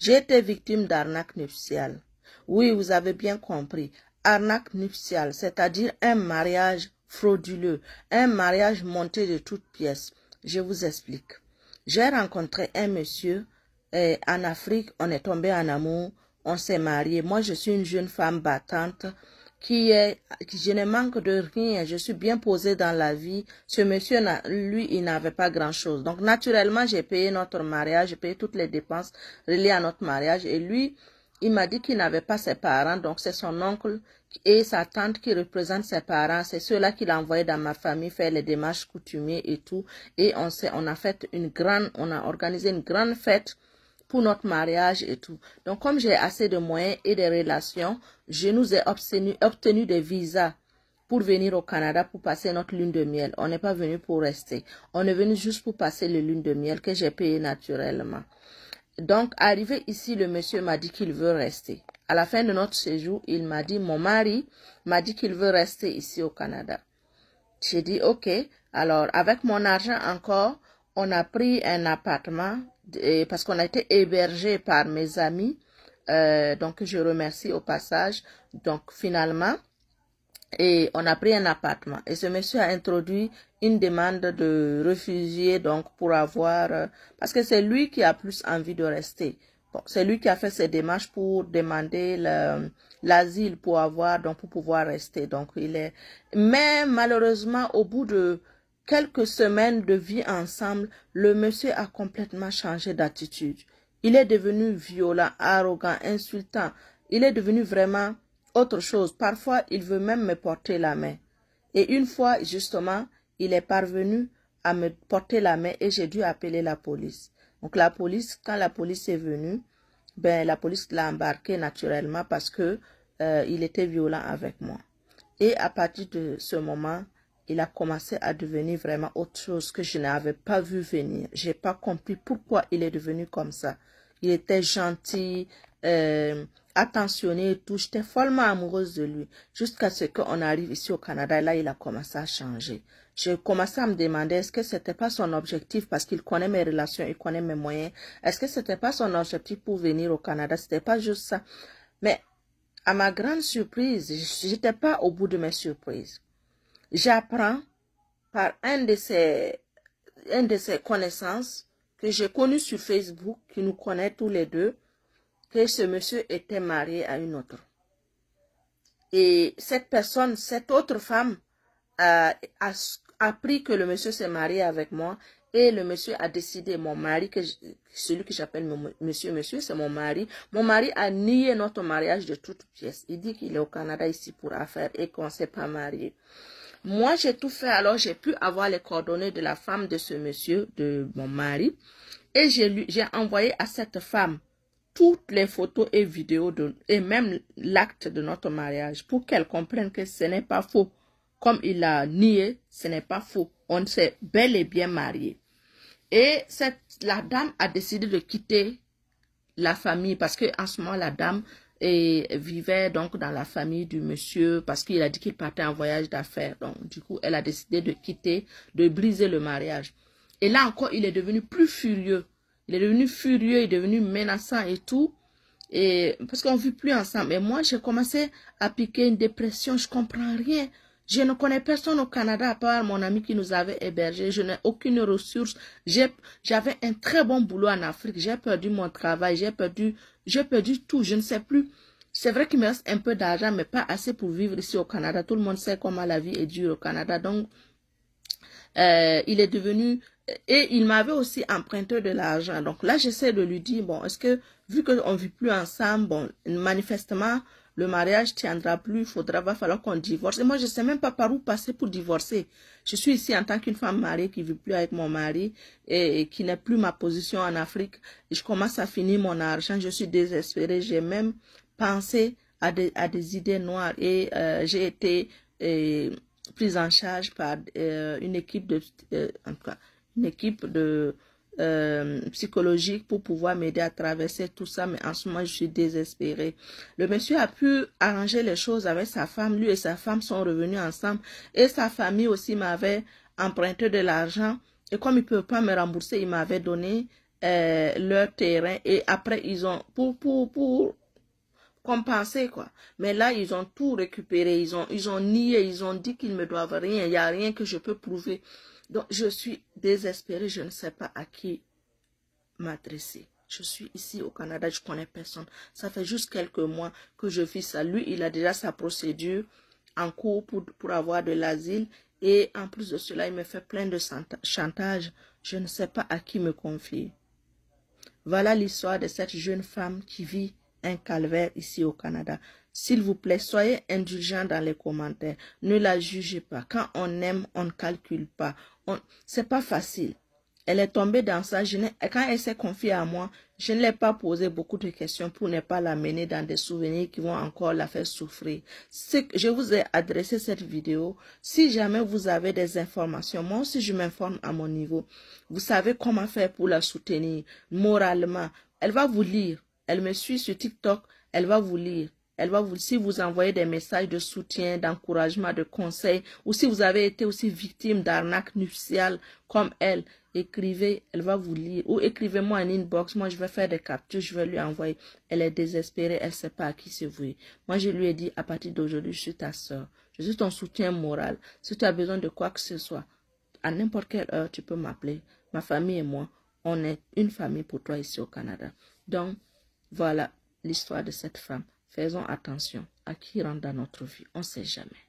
J'ai été victime d'arnaque nuptiale. Oui, vous avez bien compris. Arnaque nuptiale, c'est-à-dire un mariage frauduleux, un mariage monté de toutes pièces. Je vous explique. J'ai rencontré un monsieur et euh, en Afrique, on est tombé en amour, on s'est marié. Moi, je suis une jeune femme battante qui est, je ne manque de rien, je suis bien posée dans la vie. Ce monsieur, lui, il n'avait pas grand-chose. Donc, naturellement, j'ai payé notre mariage, j'ai payé toutes les dépenses reliées à notre mariage. Et lui, il m'a dit qu'il n'avait pas ses parents, donc c'est son oncle et sa tante qui représentent ses parents. C'est ceux-là qu'il a envoyé dans ma famille faire les démarches coutumiers et tout. Et on, on a fait une grande, on a organisé une grande fête pour notre mariage et tout. Donc, comme j'ai assez de moyens et des relations, je nous ai obtenu, des visas pour venir au Canada pour passer notre lune de miel. On n'est pas venu pour rester. On est venu juste pour passer les lune de miel que j'ai payé naturellement. Donc, arrivé ici, le monsieur m'a dit qu'il veut rester. À la fin de notre séjour, il m'a dit, mon mari m'a dit qu'il veut rester ici au Canada. J'ai dit, ok. Alors, avec mon argent encore, on a pris un appartement et parce qu'on a été hébergé par mes amis. Euh, donc, je remercie au passage. Donc, finalement, et on a pris un appartement. Et ce monsieur a introduit une demande de réfugié, donc, pour avoir... Euh, parce que c'est lui qui a plus envie de rester. Bon, c'est lui qui a fait ses démarches pour demander l'asile pour avoir, donc, pour pouvoir rester. Donc, il est... Mais, malheureusement, au bout de quelques semaines de vie ensemble, le monsieur a complètement changé d'attitude. Il est devenu violent, arrogant, insultant. Il est devenu vraiment autre chose. Parfois, il veut même me porter la main. Et une fois, justement, il est parvenu à me porter la main et j'ai dû appeler la police. Donc la police, quand la police est venue, ben la police l'a embarqué naturellement parce qu'il euh, était violent avec moi. Et à partir de ce moment, il a commencé à devenir vraiment autre chose que je n'avais pas vu venir. Je n'ai pas compris pourquoi il est devenu comme ça. Il était gentil, euh, attentionné et tout. J'étais follement amoureuse de lui. Jusqu'à ce qu'on arrive ici au Canada, et là, il a commencé à changer. J'ai commencé à me demander, est-ce que n'était pas son objectif parce qu'il connaît mes relations, il connaît mes moyens. Est-ce que n'était pas son objectif pour venir au Canada? Ce n'était pas juste ça. Mais à ma grande surprise, n'étais pas au bout de mes surprises. J'apprends par un de ses, un de ses connaissances que j'ai connu sur Facebook, qui nous connaît tous les deux, que ce monsieur était marié à une autre. Et cette personne, cette autre femme, a, appris que le monsieur s'est marié avec moi et le monsieur a décidé, mon mari, que celui que j'appelle monsieur, monsieur, c'est mon mari. Mon mari a nié notre mariage de toutes pièces. Il dit qu'il est au Canada ici pour affaires et qu'on ne s'est pas marié. Moi, j'ai tout fait, alors j'ai pu avoir les coordonnées de la femme de ce monsieur, de mon mari. Et j'ai envoyé à cette femme toutes les photos et vidéos et même l'acte de notre mariage pour qu'elle comprenne que ce n'est pas faux. Comme il a nié, ce n'est pas faux. On s'est bel et bien mariés. Et la dame a décidé de quitter la famille parce qu'en ce moment, la dame et vivait donc dans la famille du monsieur parce qu'il a dit qu'il partait en voyage d'affaires. Donc, du coup, elle a décidé de quitter, de briser le mariage. Et là encore, il est devenu plus furieux. Il est devenu furieux, il est devenu menaçant et tout. Et parce qu'on ne vit plus ensemble. Et moi, j'ai commencé à piquer une dépression. Je comprends rien. Je ne connais personne au Canada à part mon ami qui nous avait hébergés. Je n'ai aucune ressource. J'avais un très bon boulot en Afrique. J'ai perdu mon travail. J'ai perdu j'ai perdu tout, je ne sais plus. C'est vrai qu'il me reste un peu d'argent, mais pas assez pour vivre ici au Canada. Tout le monde sait comment la vie est dure au Canada. Donc, euh, il est devenu... Et il m'avait aussi emprunté de l'argent. Donc là, j'essaie de lui dire, bon, est-ce que, vu qu'on ne vit plus ensemble, bon, manifestement, le mariage tiendra plus, il faudra, va falloir qu'on divorce. Et moi, je ne sais même pas par où passer pour divorcer. Je suis ici en tant qu'une femme mariée qui ne vit plus avec mon mari et, qui n'est plus ma position en Afrique. Je commence à finir mon argent, je suis désespérée. J'ai même pensé à des, idées noires et euh, j'ai été euh, prise en charge par euh, une équipe de, une équipe de euh, psychologique pour pouvoir m'aider à traverser tout ça, mais en ce moment, je suis désespérée. Le monsieur a pu arranger les choses avec sa femme. Lui et sa femme sont revenus ensemble et sa famille aussi m'avait emprunté de l'argent. Et comme il ne peut pas me rembourser, il m'avait donné euh, leur terrain et après, ils ont, pour, pour, pour compenser quoi. Mais là, ils ont tout récupéré, ils ont, ils ont nié, ils ont dit qu'ils me doivent rien, il n'y a rien que je peux prouver. Donc, je suis désespérée, je ne sais pas à qui m'adresser. Je suis ici au Canada, je connais personne. Ça fait juste quelques mois que je vis ça. Lui, il a déjà sa procédure en cours pour, pour avoir de l'asile. Et en plus de cela, il me fait plein de chantage. Je ne sais pas à qui me confier. Voilà l'histoire de cette jeune femme qui vit un calvaire ici au Canada. S'il vous plaît, soyez indulgents dans les commentaires. Ne la jugez pas. Quand on aime, on ne calcule pas. On... C'est pas facile. Elle est tombée dans ça. quand elle s'est confiée à moi, je ne l'ai pas posé beaucoup de questions pour ne pas l'amener dans des souvenirs qui vont encore la faire souffrir. je vous ai adressé cette vidéo. Si jamais vous avez des informations, moi aussi je m'informe à mon niveau. Vous savez comment faire pour la soutenir moralement. Elle va vous lire. Elle me suit sur TikTok. Elle va vous lire. Elle va aussi vous envoyer des messages de soutien, d'encouragement, de conseils, ou si vous avez été aussi victime d'arnaque nuptiale comme elle, écrivez, elle va vous lire, ou écrivez-moi en inbox, moi je vais faire des captures, je vais lui envoyer. Elle est désespérée, elle ne sait pas à qui se vouer. Moi je lui ai dit, à partir d'aujourd'hui, je suis ta soeur, je suis ton soutien moral. Si tu as besoin de quoi que ce soit, à n'importe quelle heure, tu peux m'appeler. Ma famille et moi, on est une famille pour toi ici au Canada. Donc, voilà l'histoire de cette femme. Faisons attention à qui rentre dans notre vie. On ne sait jamais.